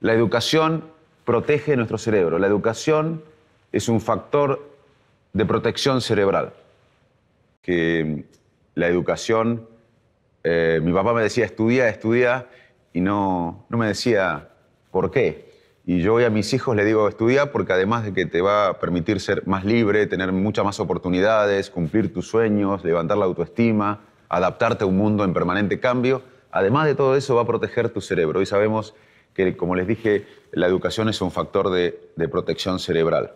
La educación protege nuestro cerebro. La educación es un factor de protección cerebral. Que la educación, eh, mi papá me decía estudia, estudia, y no, no me decía por qué. Y yo hoy a mis hijos le digo estudia porque además de que te va a permitir ser más libre, tener muchas más oportunidades, cumplir tus sueños, levantar la autoestima, adaptarte a un mundo en permanente cambio, además de todo eso va a proteger tu cerebro. y sabemos que como les dije, la educación es un factor de, protección cerebral.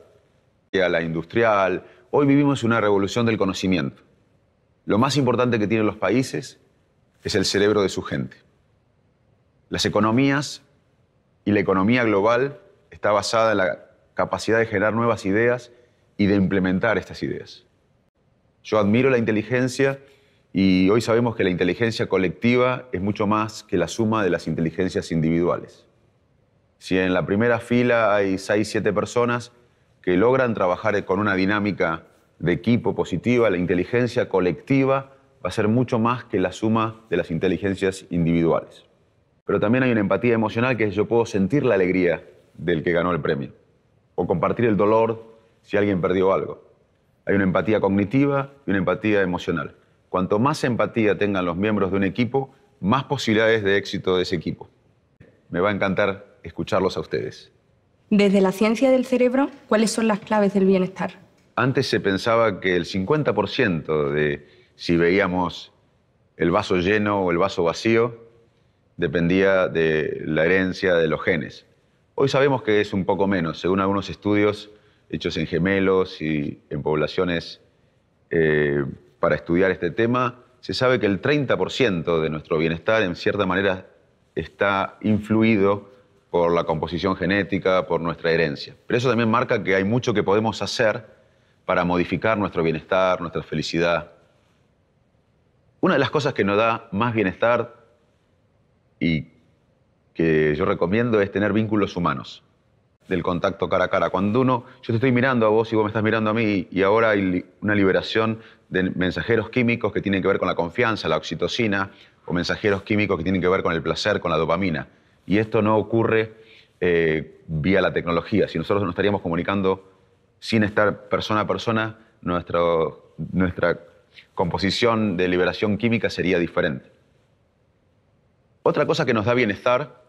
A la industrial, hoy vivimos una revolución del conocimiento. Lo más importante que tienen los países es el cerebro de su gente. Las economías y la economía global está basada en la capacidad de generar nuevas ideas y de implementar estas ideas. Yo admiro la inteligencia y hoy sabemos que la inteligencia colectiva es mucho más que la suma de las inteligencias individuales. Si en la primera fila hay seis, siete personas que logran trabajar con una dinámica de equipo positiva, la inteligencia colectiva va a ser mucho más que la suma de las inteligencias individuales. Pero también hay una empatía emocional que es yo puedo sentir la alegría del que ganó el premio o compartir el dolor si alguien perdió algo. Hay una empatía cognitiva y una empatía emocional. Cuanto más empatía tengan los miembros de un equipo, más posibilidades de éxito de ese equipo. Me va a encantar escucharlos a ustedes. Desde la ciencia del cerebro, ¿cuáles son las claves del bienestar? Antes se pensaba que el 50% de si veíamos el vaso lleno o el vaso vacío dependía de la herencia de los genes. Hoy sabemos que es un poco menos, según algunos estudios hechos en gemelos y en poblaciones eh, para estudiar este tema, se sabe que el 30% de nuestro bienestar en cierta manera está influido por la composición genética, por nuestra herencia. Pero eso también marca que hay mucho que podemos hacer para modificar nuestro bienestar, nuestra felicidad. Una de las cosas que nos da más bienestar y que yo recomiendo es tener vínculos humanos, del contacto cara a cara. Cuando uno, yo te estoy mirando a vos y vos me estás mirando a mí, y ahora hay una liberación de mensajeros químicos que tienen que ver con la confianza, la oxitocina, o mensajeros químicos que tienen que ver con el placer, con la dopamina. Y esto no ocurre eh, vía la tecnología. Si nosotros nos estaríamos comunicando sin estar persona a persona, nuestra composición de liberación química sería diferente. Otra cosa que nos da bienestar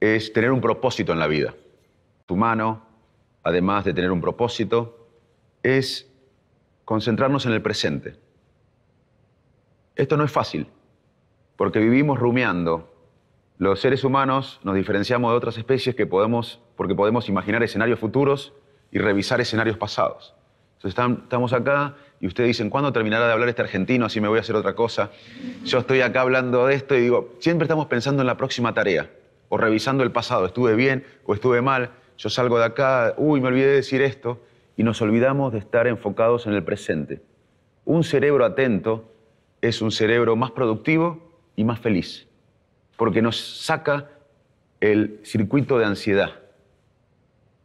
es tener un propósito en la vida. Tu mano, además de tener un propósito, es concentrarnos en el presente. Esto no es fácil, porque vivimos rumiando los seres humanos nos diferenciamos de otras especies que podemos, porque podemos imaginar escenarios futuros y revisar escenarios pasados. Entonces estamos acá y ustedes dicen, ¿cuándo terminará de hablar este argentino? Así me voy a hacer otra cosa. Yo estoy acá hablando de esto y digo, siempre estamos pensando en la próxima tarea o revisando el pasado, estuve bien o estuve mal, yo salgo de acá, uy, me olvidé de decir esto, y nos olvidamos de estar enfocados en el presente. Un cerebro atento es un cerebro más productivo y más feliz porque nos saca el circuito de ansiedad.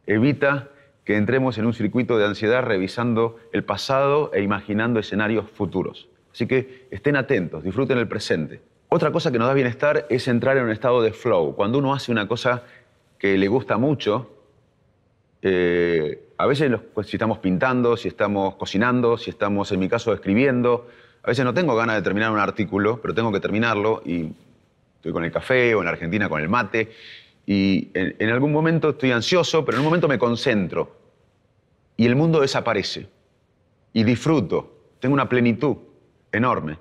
Evita que entremos en un circuito de ansiedad revisando el pasado e imaginando escenarios futuros. Así que estén atentos, disfruten el presente. Otra cosa que nos da bienestar es entrar en un estado de flow. Cuando uno hace una cosa que le gusta mucho, eh, a veces pues, si estamos pintando, si estamos cocinando, si estamos, en mi caso, escribiendo, a veces no tengo ganas de terminar un artículo, pero tengo que terminarlo y Estoy con el café o en Argentina con el mate. Y en, algún momento estoy ansioso, pero en un momento me concentro. Y el mundo desaparece. Y disfruto. Tengo una plenitud enorme.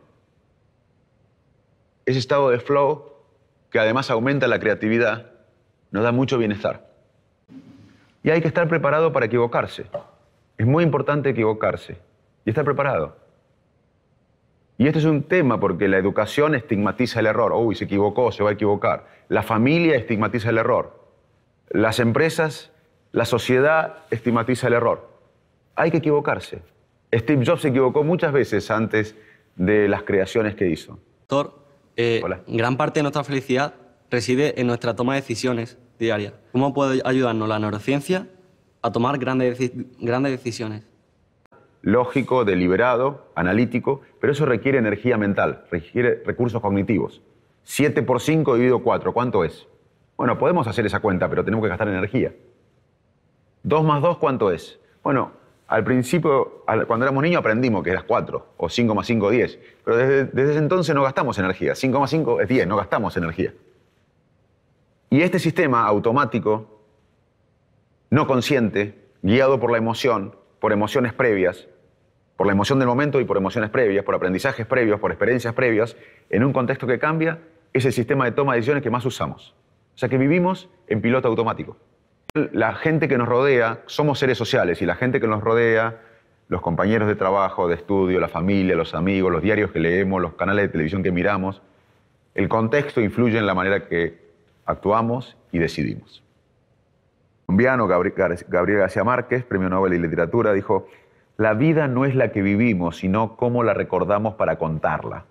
Ese estado de flow, que además aumenta la creatividad, nos da mucho bienestar. Y hay que estar preparado para equivocarse. Es muy importante equivocarse y estar preparado. Y este es un tema porque la educación estigmatiza el error. Uy, se equivocó, se va a equivocar. La familia estigmatiza el error. Las empresas, la sociedad estigmatiza el error. Hay que equivocarse. Steve Jobs se equivocó muchas veces antes de las creaciones que hizo. Doctor, eh, gran parte de nuestra felicidad reside en nuestra toma de decisiones diarias. ¿Cómo puede ayudarnos la neurociencia a tomar grandes, grandes decisiones? lógico, deliberado, analítico, pero eso requiere energía mental, requiere recursos cognitivos. 7 por 5 dividido 4, ¿cuánto es? Bueno, podemos hacer esa cuenta, pero tenemos que gastar energía. 2 más 2, ¿cuánto es? Bueno, al principio, cuando éramos niños, aprendimos que era 4 o 5 más 5, 10. Pero desde, desde ese entonces no gastamos energía. 5 más 5 es 10, no gastamos energía. Y este sistema automático, no consciente, guiado por la emoción, por emociones previas, por la emoción del momento y por emociones previas, por aprendizajes previos, por experiencias previas, en un contexto que cambia, es el sistema de toma de decisiones que más usamos. O sea que vivimos en piloto automático. La gente que nos rodea, somos seres sociales y la gente que nos rodea, los compañeros de trabajo, de estudio, la familia, los amigos, los diarios que leemos, los canales de televisión que miramos, el contexto influye en la manera que actuamos y decidimos colombiano, Gabriel García Márquez, Premio Nobel de Literatura, dijo, la vida no es la que vivimos, sino cómo la recordamos para contarla.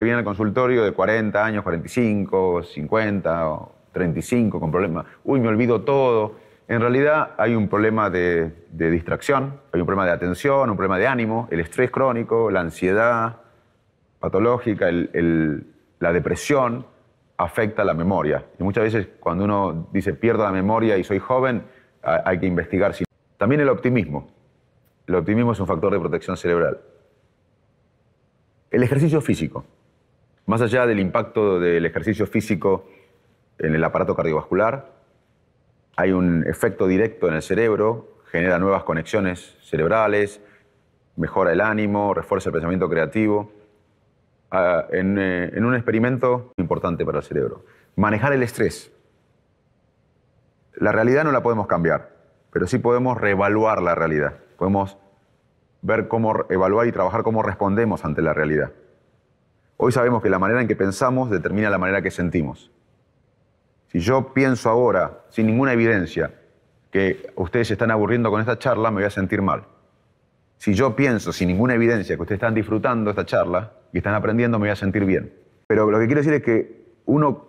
Viene al consultorio de 40 años, 45, 50, 35 con problemas. Uy, me olvido todo. En realidad hay un problema de, distracción, hay un problema de atención, un problema de ánimo, el estrés crónico, la ansiedad patológica, la depresión afecta la memoria. Y muchas veces cuando uno dice pierdo la memoria y soy joven, hay que investigar. si... También el optimismo. El optimismo es un factor de protección cerebral. El ejercicio físico. Más allá del impacto del ejercicio físico en el aparato cardiovascular, hay un efecto directo en el cerebro, genera nuevas conexiones cerebrales, mejora el ánimo, refuerza el pensamiento creativo en, eh, en, un experimento importante para el cerebro. Manejar el estrés. La realidad no la podemos cambiar, pero sí podemos reevaluar la realidad. Podemos ver cómo evaluar y trabajar cómo respondemos ante la realidad. Hoy sabemos que la manera en que pensamos determina la manera que sentimos. Si yo pienso ahora, sin ninguna evidencia, que ustedes se están aburriendo con esta charla, me voy a sentir mal. Si yo pienso, sin ninguna evidencia, que ustedes están disfrutando esta charla, y están aprendiendo, me voy a sentir bien. Pero lo que quiero decir es que uno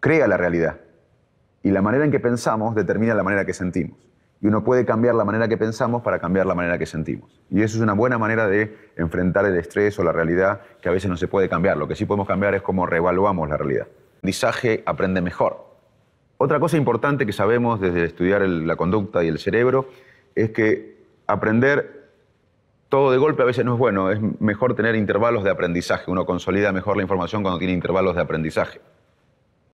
crea la realidad y la manera en que pensamos determina la manera que sentimos. Y uno puede cambiar la manera que pensamos para cambiar la manera que sentimos. Y eso es una buena manera de enfrentar el estrés o la realidad que a veces no se puede cambiar. Lo que sí podemos cambiar es cómo reevaluamos la realidad. El aprendizaje aprende mejor. Otra cosa importante que sabemos desde estudiar la conducta y el cerebro es que aprender todo de golpe a veces no es bueno, es mejor tener intervalos de aprendizaje, uno consolida mejor la información cuando tiene intervalos de aprendizaje.